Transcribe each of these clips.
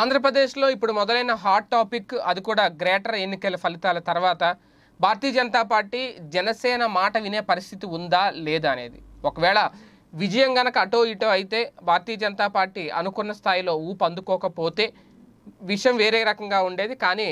ఆంధ్రప్రదేశ్లో ఇప్పుడు మొదలైన హాట్ టాపిక్ అది కూడా గ్రేటర్ ఎన్నికల ఫలితాల తర్వాత భారతీయ జనతా పార్టీ జనసేన మాట వినే పరిస్థితి ఉందా లేదా అనేది ఒకవేళ విజయం గనక అటో ఇటో అయితే భారతీయ జనతా పార్టీ అనుకున్న స్థాయిలో ఊపు అందుకోకపోతే విషయం వేరే రకంగా ఉండేది కానీ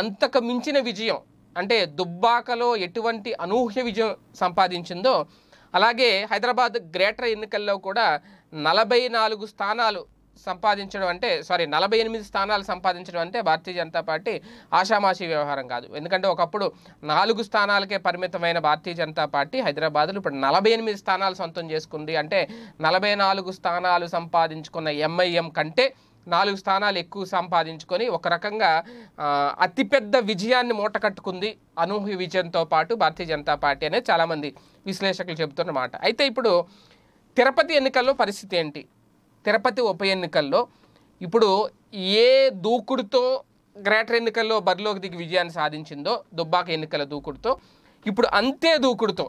అంతకు మించిన విజయం అంటే దుబ్బాకలో ఎటువంటి అనూహ్య విజయం సంపాదించిందో అలాగే హైదరాబాద్ గ్రేటర్ ఎన్నికల్లో కూడా నలభై నాలుగు స్థానాలు సంపాదించడం అంటే సారీ నలభై ఎనిమిది స్థానాలు సంపాదించడం అంటే భారతీయ జనతా పార్టీ ఆషామాషీ వ్యవహారం కాదు ఎందుకంటే ఒకప్పుడు నాలుగు స్థానాలకే పరిమితమైన భారతీయ జనతా పార్టీ హైదరాబాద్లో ఇప్పుడు నలభై ఎనిమిది స్థానాలు సొంతం చేసుకుంది అంటే నలభై నాలుగు స్థానాలు సంపాదించుకున్న ఎంఐఎం కంటే నాలుగు స్థానాలు ఎక్కువ సంపాదించుకొని ఒక రకంగా అతిపెద్ద విజయాన్ని మూటకట్టుకుంది అనూహ్య విజయంతో పాటు భారతీయ జనతా పార్టీ అనేది చాలామంది విశ్లేషకులు చెబుతున్నమాట అయితే ఇప్పుడు తిరుపతి ఎన్నికల్లో పరిస్థితి ఏంటి తిరుపతి ఉప ఎన్నికల్లో ఇప్పుడు ఏ దూకుడుతో గ్రేటర్ ఎన్నికల్లో బరిలోకి దిగి విజయాన్ని సాధించిందో దుబ్బాక ఎన్నికల దూకుడుతో ఇప్పుడు అంతే దూకుడుతో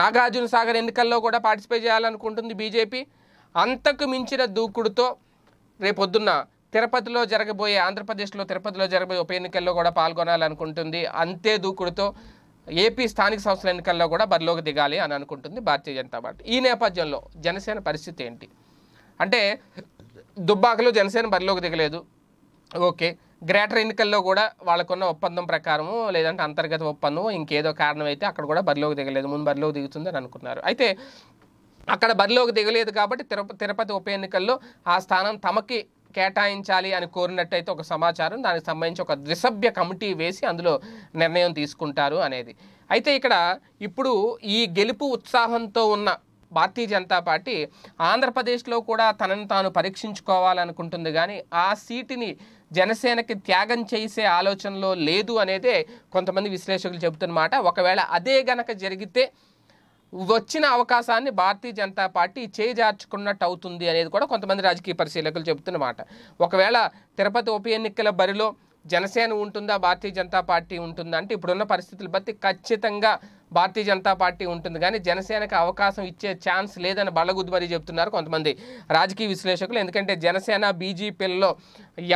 నాగార్జున సాగర్ ఎన్నికల్లో కూడా పార్టిసిపేట్ చేయాలనుకుంటుంది బీజేపీ అంతకు మించిన దూకుడుతో రేపొద్దున్న తిరుపతిలో జరగబోయే ఆంధ్రప్రదేశ్లో తిరుపతిలో జరగబోయే ఉప ఎన్నికల్లో కూడా పాల్గొనాలనుకుంటుంది అంతే దూకుడుతో ఏపీ స్థానిక సంస్థల ఎన్నికల్లో కూడా బరిలోకి దిగాలి అని అనుకుంటుంది భారతీయ జనతా పార్టీ ఈ నేపథ్యంలో జనసేన పరిస్థితి ఏంటి అంటే దుబ్బాకలో జనసేన బరిలోకి దిగలేదు ఓకే గ్రేటర్ ఎన్నికల్లో కూడా వాళ్ళకున్న ఒప్పందం ప్రకారము లేదంటే అంతర్గత ఒప్పందం ఇంకేదో కారణం అయితే అక్కడ కూడా బరిలోకి దిగలేదు ముందు బరిలోకి దిగుతుందని అనుకున్నారు అయితే అక్కడ బరిలోకి దిగలేదు కాబట్టి తిరుపతి ఉప ఎన్నికల్లో ఆ స్థానం తమకి కేటాయించాలి అని కోరినట్టయితే ఒక సమాచారం దానికి సంబంధించి ఒక ద్విసభ్య కమిటీ వేసి అందులో నిర్ణయం తీసుకుంటారు అనేది అయితే ఇక్కడ ఇప్పుడు ఈ గెలుపు ఉత్సాహంతో ఉన్న భారతీయ జనతా పార్టీ ఆంధ్రప్రదేశ్లో కూడా తనను తాను పరీక్షించుకోవాలనుకుంటుంది కానీ ఆ సీటుని జనసేనకి త్యాగం చేసే ఆలోచనలో లేదు అనేదే కొంతమంది విశ్లేషకులు చెబుతున్నమాట ఒకవేళ అదే గనక జరిగితే వచ్చిన అవకాశాన్ని భారతీయ జనతా పార్టీ చేజార్చుకున్నట్టు అవుతుంది అనేది కూడా కొంతమంది రాజకీయ పరిశీలకులు చెబుతున్నమాట ఒకవేళ తిరుపతి ఉప ఎన్నికల బరిలో జనసేన ఉంటుందా భారతీయ జనతా పార్టీ ఉంటుందా అంటే ఇప్పుడున్న పరిస్థితులు బట్టి ఖచ్చితంగా భారతీయ జనతా పార్టీ ఉంటుంది కానీ జనసేనకు అవకాశం ఇచ్చే ఛాన్స్ లేదని బలగుద్మరి చెప్తున్నారు కొంతమంది రాజకీయ విశ్లేషకులు ఎందుకంటే జనసేన బీజేపీలలో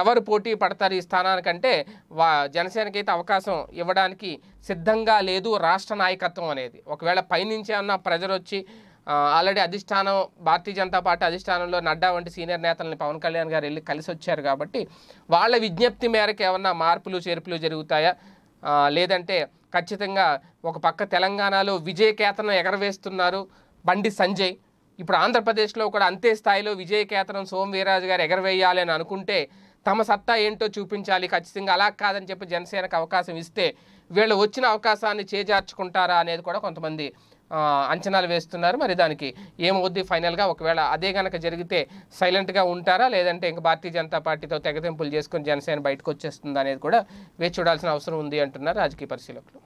ఎవరు పోటీ పడతారు ఈ స్థానానికంటే వా జనసేనకైతే అవకాశం ఇవ్వడానికి సిద్ధంగా లేదు రాష్ట్ర నాయకత్వం అనేది ఒకవేళ పైనుంచి ఉన్న ప్రజలు వచ్చి ఆల్రెడీ అధిష్టానం భారతీయ జనతా పార్టీ అధిష్టానంలో నడ్డా వంటి సీనియర్ నేతలని పవన్ కళ్యాణ్ గారు వెళ్ళి కలిసి వచ్చారు కాబట్టి వాళ్ళ విజ్ఞప్తి మేరకు ఏమన్నా మార్పులు చేర్పులు జరుగుతాయా లేదంటే ఖచ్చితంగా ఒక పక్క తెలంగాణలో విజయకేతనం ఎగరవేస్తున్నారు బండి సంజయ్ ఇప్పుడు ఆంధ్రప్రదేశ్లో కూడా అంతే స్థాయిలో విజయకేతనం సోమ్ వీరాజు గారు ఎగరవేయాలి అని అనుకుంటే తమ సత్తా ఏంటో చూపించాలి ఖచ్చితంగా అలా కాదని చెప్పి జనసేనకు అవకాశం ఇస్తే వీళ్ళు వచ్చిన అవకాశాన్ని చేజార్చుకుంటారా అనేది కూడా కొంతమంది అంచనాలు వేస్తున్నారు మరి దానికి ఏమవుద్ది ఫైనల్గా ఒకవేళ అదే కనుక జరిగితే సైలెంట్గా ఉంటారా లేదంటే ఇంకా భారతీయ జనతా పార్టీతో తెగతింపులు చేసుకుని జనసేన బయటకు వచ్చేస్తుందా అనేది కూడా వేచి చూడాల్సిన అవసరం ఉంది అంటున్నారు రాజకీయ పరిశీలకులు